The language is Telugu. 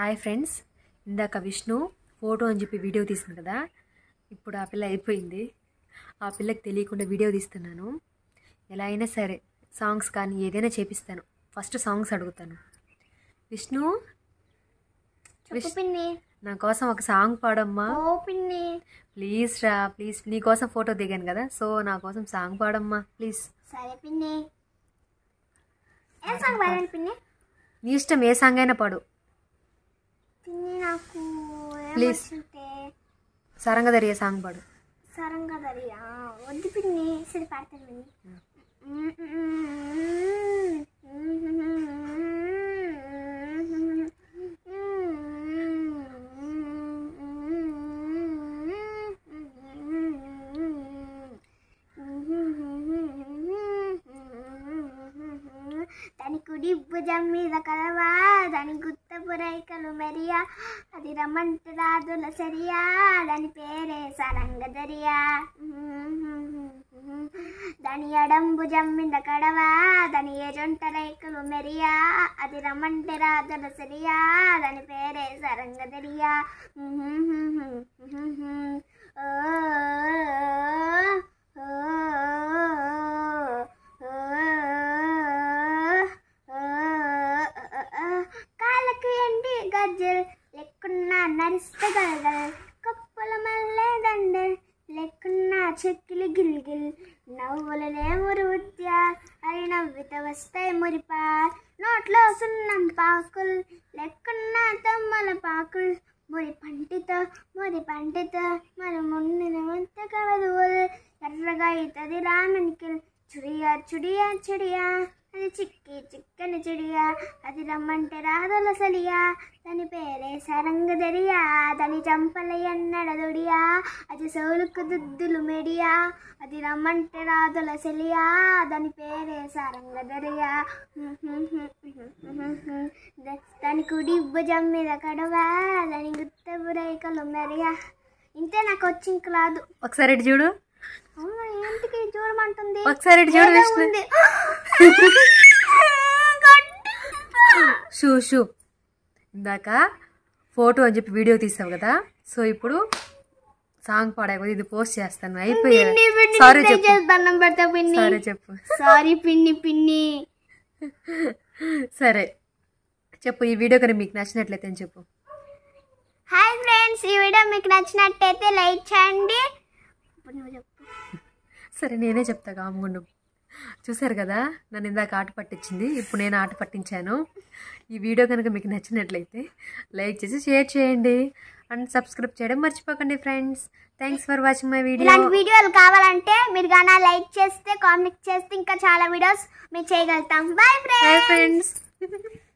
హాయ్ ఫ్రెండ్స్ ఇందాక విష్ణు ఫోటో అని చెప్పి వీడియో తీసింది కదా ఇప్పుడు ఆ పిల్ల అయిపోయింది ఆ పిల్లకి తెలియకుండా వీడియో తీస్తున్నాను ఎలా అయినా సరే సాంగ్స్ కానీ ఏదైనా చేపిస్తాను ఫస్ట్ సాంగ్స్ అడుగుతాను విష్ణు విష్ణు నా కోసం ఒక సాంగ్ పాడమ్మా ప్లీజ్ రా ప్లీజ్ నీ కోసం ఫోటో దిగాను కదా సో నా కోసం సాంగ్ పాడమ్మా ప్లీజ్ నీ ఇష్టం ఏ సాంగ్ అయినా పాడు ప్లీజ్ సరంగ దరియా సాంగ్ పాడు సరంగ దరియా వద్దు పిన్ని సరి పాడతాను దాని కుడి భుజం మీద కలవా దాని గుత్త పురైకలు మెరియా అది రమంట రాదుల సరియా దాని పేరే సరంగ దరియా దాని ఎడం భుజం మీద కడవా దాని ఏజొంట రైకలు మెరియా అది రమంట రాదుల సరియా దాని పేరే సరంగ దరియా നരിസ്തകൾ കപ്പലമല്ലേതണ്ട് ലക്കുന്ന ചെക്കില് ഗിൽഗിൽ నవ్వులనే ఉరుత్యా అరి నవ్విత వస్తాయి మురిపార్ నోట్లో సున్నం పాకుల్ లెక్కున్న తమ్మల పాకుల్ మురి పంటితో మురి పంటితో మరి ముందున వంతక వధువులు ఎర్రగా ఇతది రామనికిల్ చుడియా చుడియా చుడియా చిక్కి చిక్కని చిడియా అది రమ్మంటే రాదొలసలియా దాని పేరే సరంగదరియా దాని దొడియా అది సౌలుకు దుద్దులు మెడియా అది రమ్మంటే రాదొలసలియా దాని పేరే సరంగదరియా దాని కుడి భుజం మీద కడవా దాని గుత్తబురైకలు మెరియా ఇంతే నాకు వచ్చి రాదు ఒకసారి చూడు ఒకసారి చూడు షూ షూ ఇందాక ఫోటో అని చెప్పి వీడియో తీసావు కదా సో ఇప్పుడు సాంగ్ పాడాక ఇది పోస్ట్ చేస్తాను అయిపోయింది సారీ పిన్ని చెప్పు సారీ పిన్ని పిన్ని సరే చెప్పు ఈ వీడియో కానీ మీకు నచ్చినట్లయితే అని చెప్పు హాయ్ ఫ్రెండ్స్ ఈ వీడియో మీకు నచ్చినట్టయితే లైక్ చేయండి సరే నేనే చెప్తా కాముగుండు చూశారు కదా నన్ను ఇందాక ఆట పట్టించింది ఇప్పుడు నేను ఆట పట్టించాను ఈ వీడియో కనుక మీకు నచ్చినట్లయితే లైక్ చేసి షేర్ చేయండి అండ్ సబ్స్క్రైబ్ చేయడం మర్చిపోకండి friends thanks for watching my video ఇలాంటి వీడియోలు కావాలంటే మీరు కానీ లైక్ చేస్తే కామెంట్ చేస్తే ఇంకా చాలా వీడియోస్ మేము చేయగలుగుతాం బాయ్ ఫ్రెండ్స్